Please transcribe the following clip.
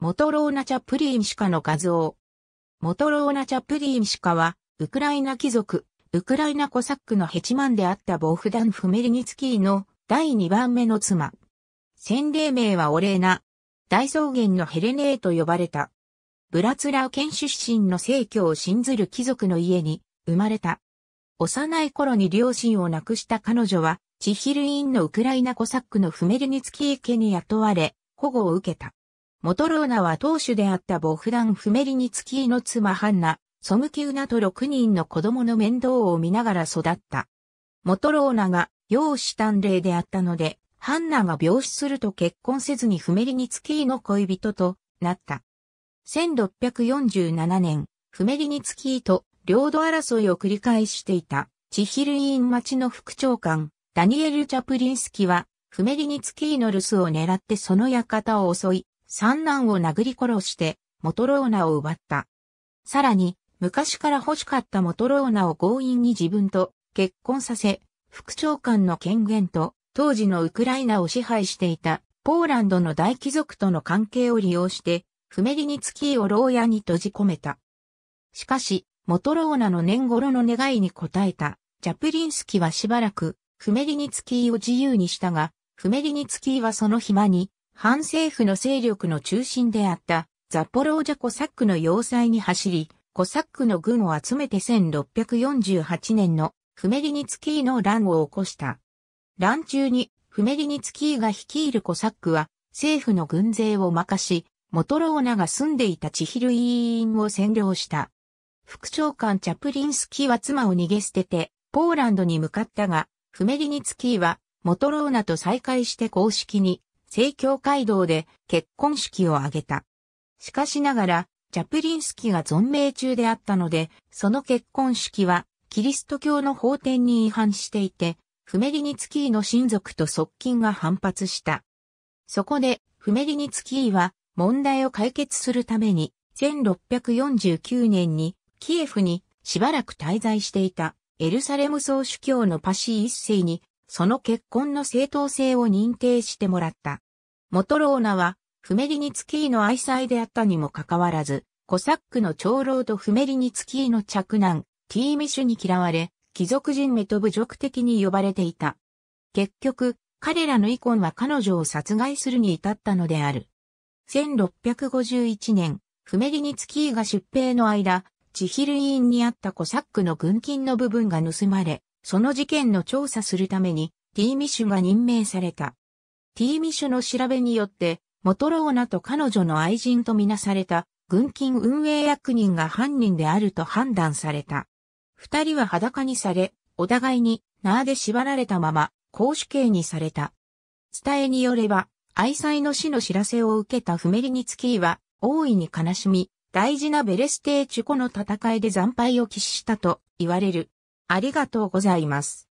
モトローナ・チャプリーンシカの画像。モトローナ・チャプリーンシカは、ウクライナ貴族、ウクライナコサックのヘチマンであったボフダン・フメリニツキーの第2番目の妻。洗礼名はオレーナ。大草原のヘレネーと呼ばれた。ブラツラー県出身の聖教を信ずる貴族の家に生まれた。幼い頃に両親を亡くした彼女は、チヒルインのウクライナコサックのフメリニツキー家に雇われ、保護を受けた。モトローナは当主であったボフダン・フメリニツキーの妻ハンナ、ソムキウナと6人の子供の面倒を見ながら育った。モトローナが養子短霊であったので、ハンナが病死すると結婚せずにフメリニツキーの恋人となった。1647年、フメリニツキーと領土争いを繰り返していた、チヒルイーン町の副長官、ダニエル・チャプリンスキは、フメリニツキーの留守を狙ってその館を襲い、三男を殴り殺して、モトローナを奪った。さらに、昔から欲しかったモトローナを強引に自分と結婚させ、副長官の権限と当時のウクライナを支配していたポーランドの大貴族との関係を利用して、フメリニツキーを牢屋に閉じ込めた。しかし、モトローナの年頃の願いに応えた、ジャプリンスキーはしばらく、フメリニツキーを自由にしたが、フメリニツキーはその暇に、反政府の勢力の中心であったザポロージャコサックの要塞に走り、コサックの軍を集めて1648年のフメリニツキーの乱を起こした。乱中にフメリニツキーが率いるコサックは政府の軍勢を任し、モトローナが住んでいたチヒル委員を占領した。副長官チャプリンスキーは妻を逃げ捨てて、ポーランドに向かったが、フメリニツキーは、モトローナと再会して公式に正教会堂で結婚式を挙げた。しかしながら、チャプリンスキが存命中であったので、その結婚式は、キリスト教の法典に違反していて、フメリニツキーの親族と側近が反発した。そこで、フメリニツキーは、問題を解決するために、1649年に、キエフにしばらく滞在していた、エルサレム総主教のパシー一世にその結婚の正当性を認定してもらった。モトローナは、フメリニツキーの愛妻であったにもかかわらず、コサックの長老とフメリニツキーの着男、ティーミシュに嫌われ、貴族人めと侮辱的に呼ばれていた。結局、彼らの遺恨は彼女を殺害するに至ったのである。1651年、フメリニツキーが出兵の間、チヒル委員にあったコサックの軍金の部分が盗まれ、その事件の調査するためにティーミッシュが任命された。ティーミッシュの調べによって、モトローナと彼女の愛人とみなされた軍勤運営役人が犯人であると判断された。二人は裸にされ、お互いに縄で縛られたまま、公主刑にされた。伝えによれば、愛妻の死の知らせを受けたフメリニツキーは、大いに悲しみ、大事なベレステーチュコの戦いで惨敗を喫したと言われる。ありがとうございます。